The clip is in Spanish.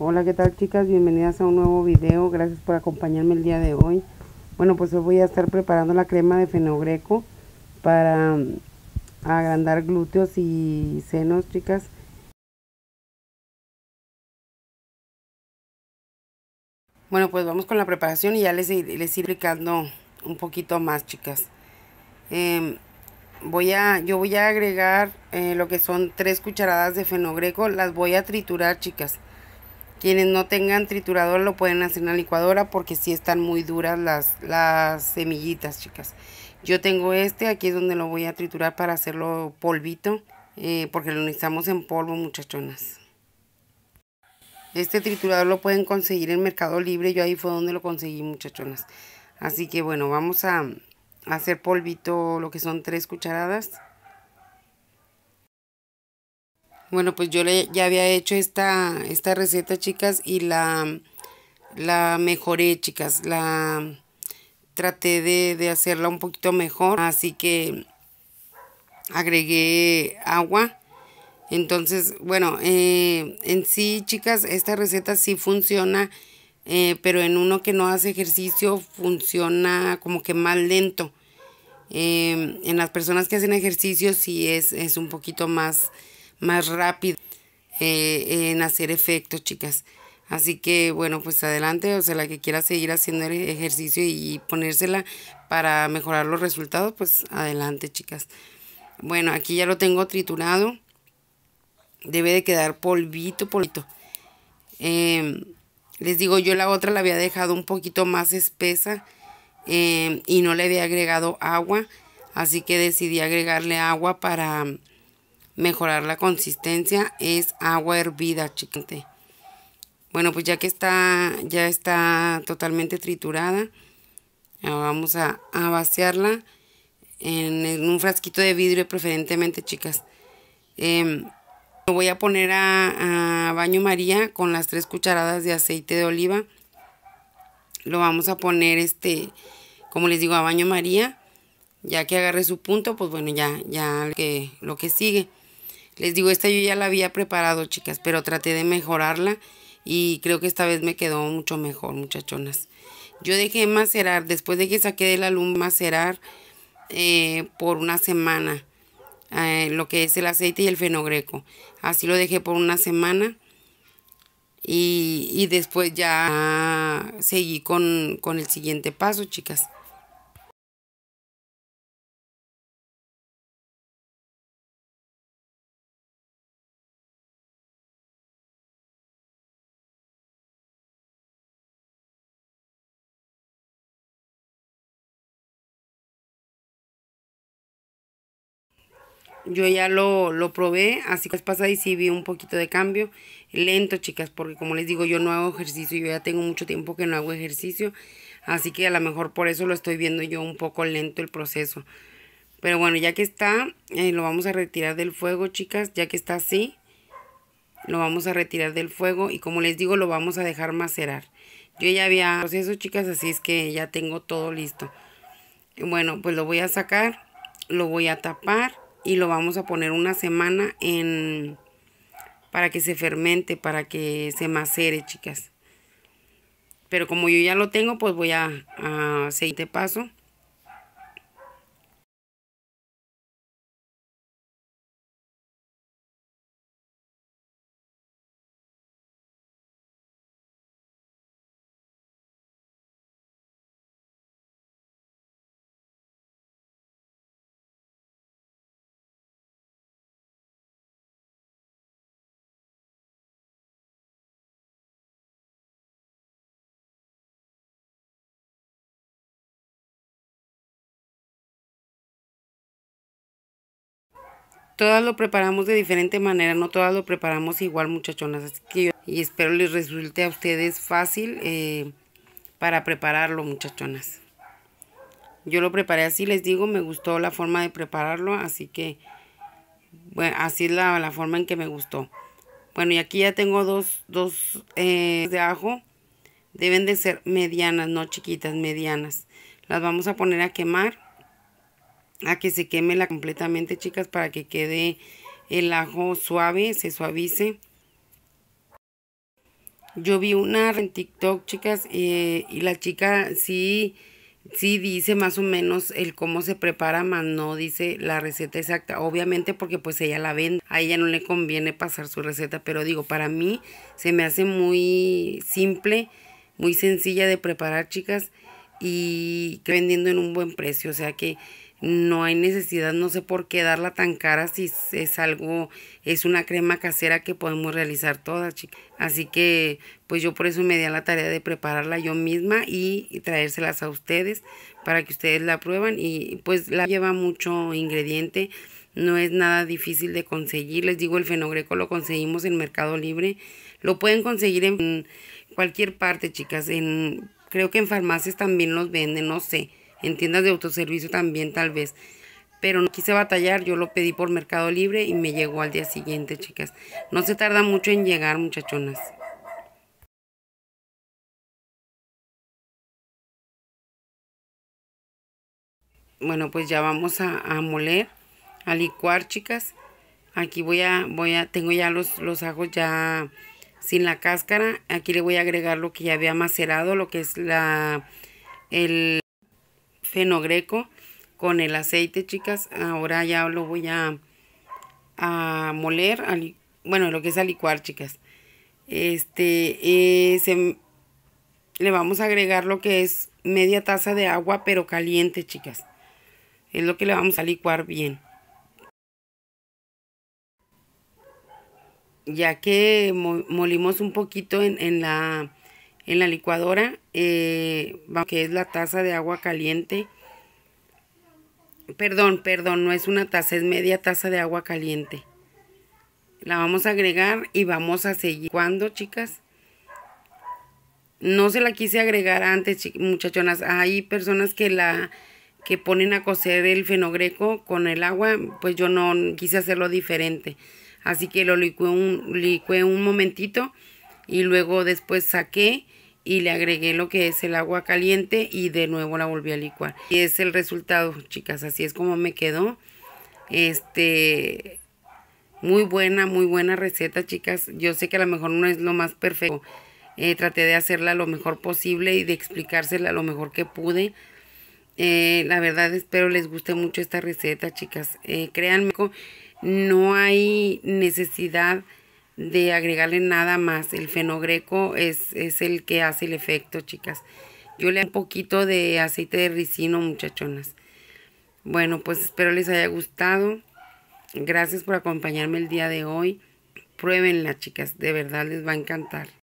Hola, ¿qué tal chicas? Bienvenidas a un nuevo video. Gracias por acompañarme el día de hoy. Bueno, pues hoy voy a estar preparando la crema de fenogreco para mm, agrandar glúteos y senos, chicas. Bueno, pues vamos con la preparación y ya les, les iré explicando un poquito más, chicas. Em, voy a, yo voy a agregar eh, lo que son tres cucharadas de fenogreco. Las voy a triturar, chicas quienes no tengan triturador lo pueden hacer en la licuadora porque si están muy duras las, semillitas, chicas. Yo tengo este, aquí es donde lo voy a triturar para hacerlo polvito, eh, porque lo necesitamos en polvo, muchachonas. Este triturador lo pueden conseguir en Mercado Libre, yo ahí fue donde lo conseguí, muchachonas. Así que bueno, vamos a hacer polvito, lo que son tres cucharadas. Bueno, pues yo le, ya había hecho esta, esta receta, chicas, y la, la mejoré, chicas. La traté de, hacerla un poquito mejor, así que agregué agua. Entonces, bueno, eh, en sí, chicas, esta receta sí funciona, eh, pero en uno que no hace ejercicio funciona como que más lento. Eh, en las personas que hacen ejercicio sí es, es un poquito más más rápido eh, en hacer efectos, chicas. Así que bueno, pues adelante, o sea, la que quiera seguir haciendo el ejercicio y ponérsela para mejorar los resultados, pues adelante, chicas. Bueno, aquí ya lo tengo triturado. Debe de quedar polvito, polvito. Em, les digo, yo la otra la había dejado un poquito más espesa em, y no le había agregado agua. Así que decidí agregarle agua para mejorar la consistencia es agua hervida, chicante. Bueno, pues ya que está, ya está totalmente triturada, vamos a, vaciarla en, un frasquito de vidrio preferentemente, chicas. lo em, voy a poner a, baño maría con las tres cucharadas de aceite de oliva. Lo vamos a poner, este, como les digo, a baño maría. Ya que agarre su punto, pues bueno, ya, ya lo que sigue. Les digo, esta yo ya la había preparado, chicas, pero traté de mejorarla y creo que esta vez me quedó mucho mejor, muchachonas. Yo dejé macerar, después de que saqué de la macerar eh, por una semana, eh, lo que es el aceite y el fenogreco. Así lo dejé por una semana y, después ya seguí con, con el siguiente paso, chicas. Yo ya lo, probé, así que es pasada y sí vi un poquito de cambio. Lento, chicas, porque como les digo, yo no hago ejercicio. Yo ya tengo mucho tiempo que no hago ejercicio. Así que a lo mejor por eso lo estoy viendo yo un poco lento el proceso. Pero bueno, ya que está, eh, lo vamos a retirar del fuego, chicas. Ya que está así, lo vamos a retirar del fuego. Y como les digo, lo vamos a dejar macerar. Yo ya había proceso, chicas, así es que ya tengo todo listo. Bueno, pues lo voy a sacar, lo voy a tapar y lo vamos a poner una semana en para que se fermente, para que se macere, chicas. Pero como yo ya lo tengo, pues voy a, a seguir paso. Todas lo preparamos de diferente manera, no todas lo preparamos igual muchachonas. Así que y espero les resulte a ustedes fácil eh, para prepararlo muchachonas. Yo lo preparé así, les digo, me gustó la forma de prepararlo, así que bueno, así es la, forma en que me gustó. Bueno, y aquí ya tengo dos, dos eh, de ajo. Deben de ser medianas, no chiquitas, medianas. Las vamos a poner a quemar a que se queme la completamente, chicas, para que quede el ajo suave, se suavice. Yo vi una en TikTok, chicas, eh, y la chica sí, sí dice más o menos el cómo se prepara, más no dice la receta exacta. Obviamente porque pues ella la vende, a ella no le conviene pasar su receta, pero digo, para mí se me hace muy simple, muy sencilla de preparar, chicas, y vendiendo en un buen precio, o sea que no hay necesidad, no sé por qué darla tan cara si es algo, es una crema casera que podemos realizar todas, chicas. Así que pues yo por eso me di a la tarea de prepararla yo misma y, traérselas a ustedes para que ustedes la prueban y pues la lleva mucho ingrediente no es nada difícil de conseguir. Les digo, el fenogreco lo conseguimos en Mercado Libre. Lo pueden conseguir en cualquier parte, chicas. En, creo que en farmacias también los venden, no sé en tiendas de autoservicio también tal vez. Pero no quise batallar, yo lo pedí por Mercado Libre y me llegó al día siguiente, chicas. No se tarda mucho en llegar, muchachonas. Bueno, pues ya vamos a, moler, a licuar, chicas. Aquí voy a, voy a, tengo ya los, los ajos ya sin la cáscara. Aquí le voy a agregar lo que ya había macerado, lo que es la, el fenogreco con el aceite, chicas. Ahora ya lo voy a, a moler, bueno, lo que es a licuar, chicas. Este, eh, se, le vamos a agregar lo que es media taza de agua, pero caliente, chicas. Es lo que le vamos a licuar bien. Ya que molimos un poquito en, en la en la licuadora, eh, que es la taza de agua caliente. Perdón, perdón, no es una taza, es media taza de agua caliente. La vamos a agregar y vamos a seguir. ¿Cuándo, chicas? No se la quise agregar antes, muchachonas. Hay personas que la que ponen a cocer el fenogreco con el agua, pues yo no quise hacerlo diferente. Así que lo licué un, licué un momentito y luego después saqué y le agregué lo que es el agua caliente y de nuevo la volví a licuar. Y es el resultado, chicas, así es como me quedó. Este, muy buena, muy buena receta, chicas. Yo sé que a lo mejor no es lo más perfecto. Eh, traté de hacerla lo mejor posible y de explicársela lo mejor que pude. Eh, la verdad espero les guste mucho esta receta, chicas. Eh, créanme, no hay necesidad de agregarle nada más. El fenogreco es, es el que hace el efecto, chicas. Yo le un poquito de aceite de ricino, muchachonas. Bueno, pues espero les haya gustado. Gracias por acompañarme el día de hoy. Pruébenla, chicas. De verdad les va a encantar.